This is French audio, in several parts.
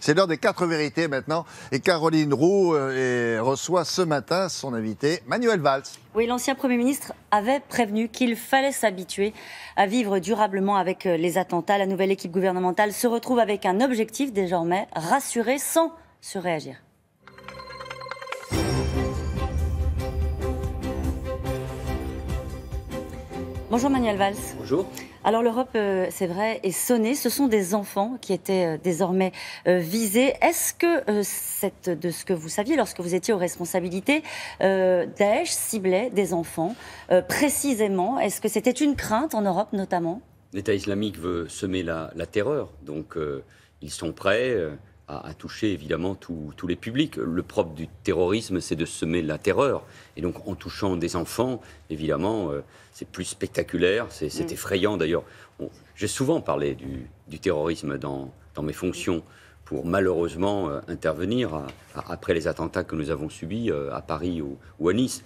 C'est l'heure des quatre vérités maintenant. Et Caroline Roux euh, reçoit ce matin son invité Manuel Valls. Oui, l'ancien Premier ministre avait prévenu qu'il fallait s'habituer à vivre durablement avec euh, les attentats. La nouvelle équipe gouvernementale se retrouve avec un objectif désormais, rassuré, sans se réagir. Bonjour Manuel Valls. Bonjour. Alors l'Europe, euh, c'est vrai, est sonnée. Ce sont des enfants qui étaient euh, désormais euh, visés. Est-ce que de ce que vous saviez lorsque vous étiez aux responsabilités, Daesh ciblait des enfants précisément Est-ce que c'était une crainte en Europe notamment L'État islamique veut semer la, la terreur, donc ils sont prêts à, toucher évidemment tous les publics. Le propre du terrorisme, c'est de semer la terreur. Et donc en touchant des enfants, évidemment, euh, c'est plus spectaculaire, c'est mm. effrayant d'ailleurs. J'ai souvent parlé du, terrorisme dans, mes fonctions pour malheureusement euh, intervenir après les attentats que nous avons subis euh, à Paris ou à Nice.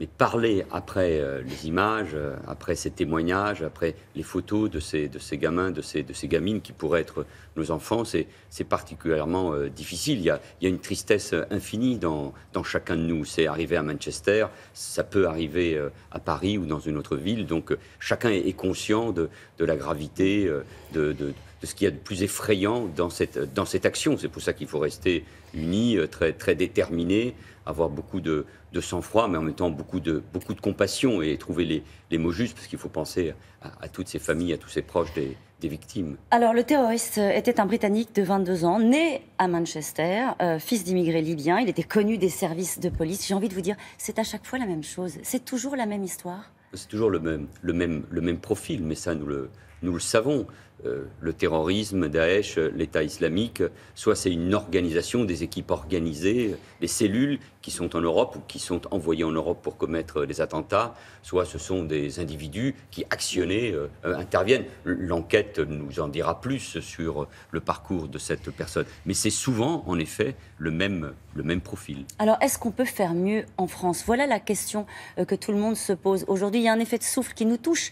Mais parler après euh, les images, euh, après ces témoignages, après les photos de ces, de ces gamins, de ces, de ces gamines qui pourraient être nos enfants, c'est particulièrement euh, difficile. Il y, a, une tristesse infinie dans, chacun de nous. C'est arrivé à Manchester, ça peut arriver à Paris ou dans une autre ville. Donc chacun est, conscient de, la gravité, de, de, de ce qu'il y a de plus effrayant dans cette, dans cette action. C'est pour ça qu'il faut rester unis, euh, très, très déterminés, avoir beaucoup de, sang-froid, mais en même temps beaucoup de, beaucoup de compassion et trouver les, mots justes, parce qu'il faut penser à, toutes ces familles, à tous ces proches des, victimes. Alors, le terroriste était un Britannique de 22 ans, né à Manchester, euh, fils d'immigrés libyens. Il était connu des services de police. J'ai envie de vous dire, c'est à chaque fois la même chose. C'est toujours la même histoire. C'est toujours le même, le, même, le même profil, mais ça, nous le, nous le savons. Euh, le terrorisme, Daesh, l'État islamique, soit c'est une organisation, des équipes organisées, des cellules qui sont en Europe ou qui sont envoyées en Europe pour commettre des attentats, soit ce sont des individus qui, actionnés, euh, interviennent. L'enquête nous en dira plus sur le parcours de cette personne. Mais c'est souvent, en effet, le même, le même profil. Alors, est-ce qu'on peut faire mieux en France Voilà la question euh, que tout le monde se pose. Aujourd'hui, il y a un effet de souffle qui nous touche,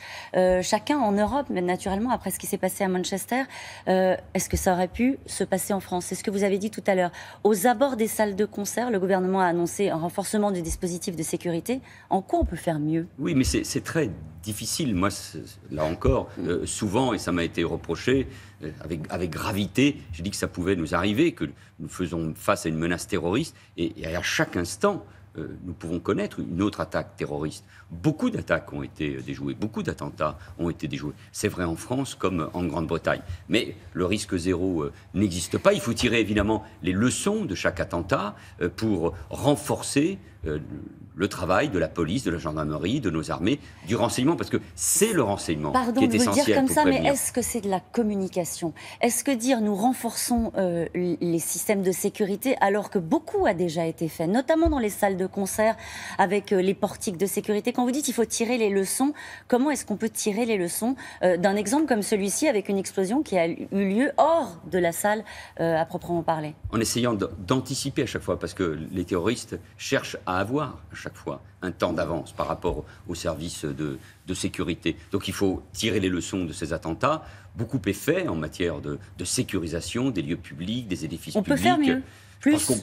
chacun en Europe, mais naturellement, après ce qui s'est passé à Manchester, euh, est-ce que ça aurait pu se passer en France C'est ce que vous avez dit tout à l'heure. Aux abords des salles de concert, le gouvernement a annoncé un renforcement du dispositif de sécurité. En quoi on peut faire mieux Oui, mais c'est très difficile. Moi, là encore, mm. euh, souvent, et ça m'a été reproché, euh, avec, avec gravité, j'ai dit que ça pouvait nous arriver, que nous faisons face à une menace terroriste, et à chaque instant, euh, nous pouvons connaître une autre attaque terroriste. Beaucoup d'attaques ont été euh, déjouées, beaucoup d'attentats ont été déjoués. C'est vrai en France comme en Grande-Bretagne. Mais le risque zéro euh, n'existe pas. Il faut tirer évidemment les leçons de chaque attentat pour renforcer euh, le travail de la police, de la gendarmerie, de nos armées, du renseignement, parce que c'est le renseignement qui est de vous dire comme ça, mais est-ce que c'est de la communication Est-ce que dire nous renforçons euh, les systèmes de sécurité alors que beaucoup a déjà été fait, notamment dans les salles de concert avec euh, les portiques de sécurité Quand vous dites il faut tirer les leçons, comment est-ce qu'on peut tirer les leçons d'un exemple comme celui-ci avec une explosion qui a eu lieu hors de la salle à proprement parler En essayant d'anticiper à chaque fois, parce que les terroristes cherchent à avoir à chaque fois un temps d'avance par rapport aux services de, sécurité. Donc il faut tirer les leçons de ces attentats. Beaucoup est fait en matière de, sécurisation des lieux publics, des édifices On publics. Peut faire mieux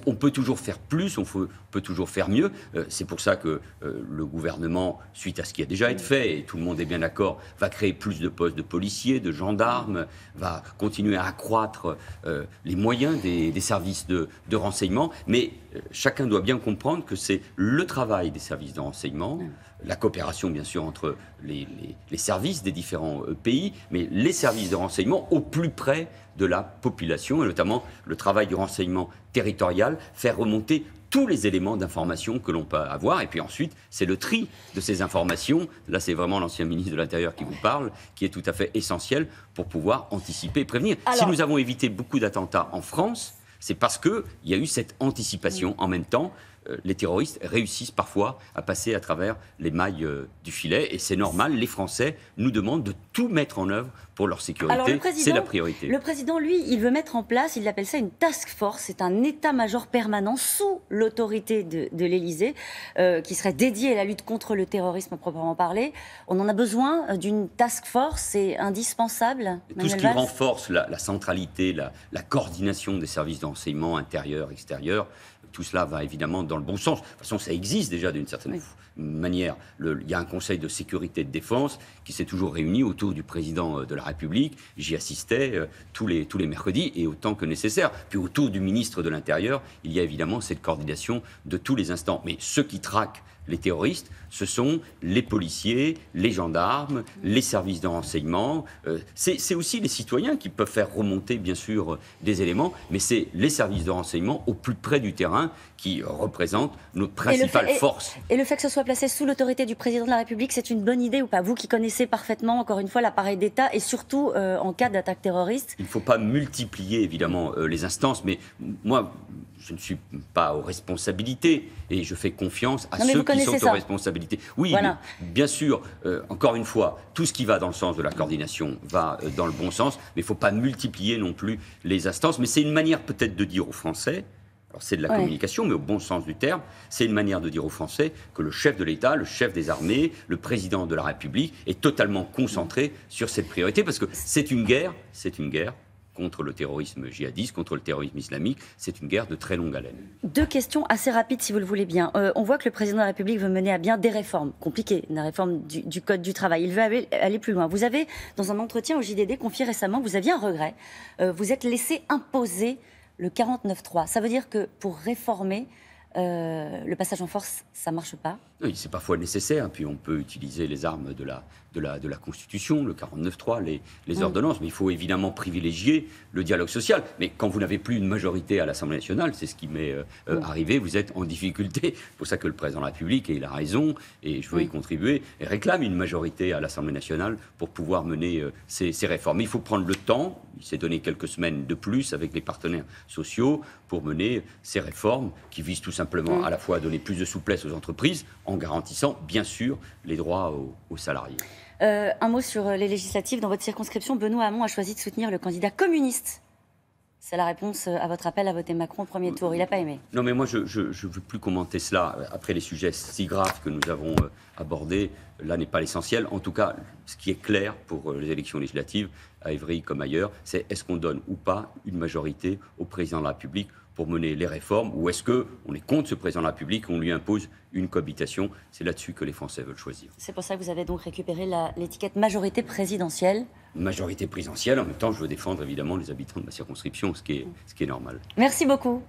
on peut toujours faire plus, on peut, toujours faire mieux. Euh, c'est pour ça que euh, le gouvernement, suite à ce qui a déjà été fait, et tout le monde est bien d'accord, va créer plus de postes de policiers, de gendarmes, va continuer à accroître euh, les moyens des, services de, renseignement. Mais chacun doit bien comprendre que c'est le travail des services de renseignement la coopération, bien sûr, entre les, services des différents euh, pays, mais les services de renseignement au plus près de la population, et notamment le travail du renseignement territorial, faire remonter tous les éléments d'information que l'on peut avoir. Et puis ensuite, c'est le tri de ces informations. Là, c'est vraiment l'ancien ministre de l'Intérieur qui vous parle, qui est tout à fait essentiel pour pouvoir anticiper et prévenir. Si nous avons évité beaucoup d'attentats en France, c'est parce qu'il y a eu cette anticipation en même temps euh, les terroristes réussissent parfois à passer à travers les mailles euh, du filet. Et c'est normal, les Français nous demandent de tout mettre en œuvre pour leur sécurité. C'est la priorité. Le président, lui, il veut mettre en place, il appelle ça une task force, c'est un état-major permanent sous l'autorité de, l'Élysée euh, qui serait dédié à la lutte contre le terrorisme proprement parler. On en a besoin d'une task force, c'est indispensable. Tout ce qui renforce la, centralité, la, la coordination des services d'enseignement intérieur, extérieur, tout cela va évidemment dans le bon sens. De toute façon, ça existe déjà d'une certaine manière. il y a un Conseil de sécurité et de défense qui s'est toujours réuni autour du président euh, de la République. J'y assistais euh, tous, les, tous les mercredis et autant que nécessaire. Puis autour du ministre de l'Intérieur, il y a évidemment cette coordination de tous les instants. Mais ceux qui traquent les terroristes, ce sont les policiers, les gendarmes, les services de renseignement. Euh, c'est aussi les citoyens qui peuvent faire remonter, bien sûr, des éléments, mais c'est les services de renseignement au plus près du terrain qui représentent notre principale force. Et, le fait que ce soit placé sous l'autorité du président de la République, c'est une bonne idée ou pas Vous qui connaissez parfaitement, encore une fois, l'appareil d'État et surtout euh, en cas d'attaque terroriste Il ne faut pas multiplier, évidemment, euh, les instances, mais moi, je ne suis pas aux responsabilités et je fais confiance à ceux qui responsabilité. Oui, bien sûr, euh, encore une fois, tout ce qui va dans le sens de la coordination va euh, dans le bon sens, mais il ne faut pas multiplier non plus les instances. Mais c'est une manière peut-être de dire aux Français, alors c'est de la communication, mais au bon sens du terme, c'est une manière de dire aux Français que le chef de l'État, le chef des armées, le président de la République est totalement concentré sur cette priorité, parce que c'est une guerre, c'est une guerre contre le terrorisme djihadiste, contre le terrorisme islamique. C'est une guerre de très longue haleine. Deux questions assez rapides, si vous le voulez bien. Euh, on voit que le président de la République veut mener à bien des réformes compliquées, la réforme du, Code du travail. Il veut aller, plus loin. Vous avez, dans un entretien au JDD confié récemment, vous aviez un regret. Euh, vous êtes laissé imposer le 49.3. Ça veut dire que pour réformer, euh, le passage en force, ça marche pas Oui, c'est parfois nécessaire. Puis on peut utiliser les armes de la, de la, de la Constitution, le 49-3, les, les mm. ordonnances. Mais il faut évidemment privilégier le dialogue social. Mais quand vous n'avez plus une majorité à l'Assemblée nationale, c'est ce qui m'est euh, mm. arrivé, vous êtes en difficulté. C'est pour ça que le président de la République, et il a raison, et je veux y mm. contribuer, réclame une majorité à l'Assemblée nationale pour pouvoir mener euh, ces, ces réformes. Mais il faut prendre le temps. Il s'est donné quelques semaines de plus avec les partenaires sociaux pour mener ces réformes qui visent tout simplement simplement mm. à la fois donner plus de souplesse aux entreprises en garantissant bien sûr les droits aux, salariés. Euh, un mot sur euh, les législatives. Dans votre circonscription, Benoît Hamon a choisi de soutenir le candidat communiste c'est la réponse euh, à votre appel à voter Macron au premier tour. Il n'a pas aimé. Non, mais moi, je ne veux plus commenter cela. Après les sujets si graves que nous avons abordés, là n'est pas l'essentiel. En tout cas, ce qui est clair pour les élections législatives, à Évry comme ailleurs, c'est est-ce qu'on donne ou pas une majorité au président de la République pour mener les réformes ou est-ce qu'on est contre ce président de la République, on lui impose une cohabitation C'est là-dessus que les Français veulent choisir. C'est pour ça que vous avez donc récupéré l'étiquette majorité présidentielle Majorité présidentielle, en même temps je veux défendre évidemment les habitants de ma circonscription, ce qui est, ce qui est normal. Merci beaucoup.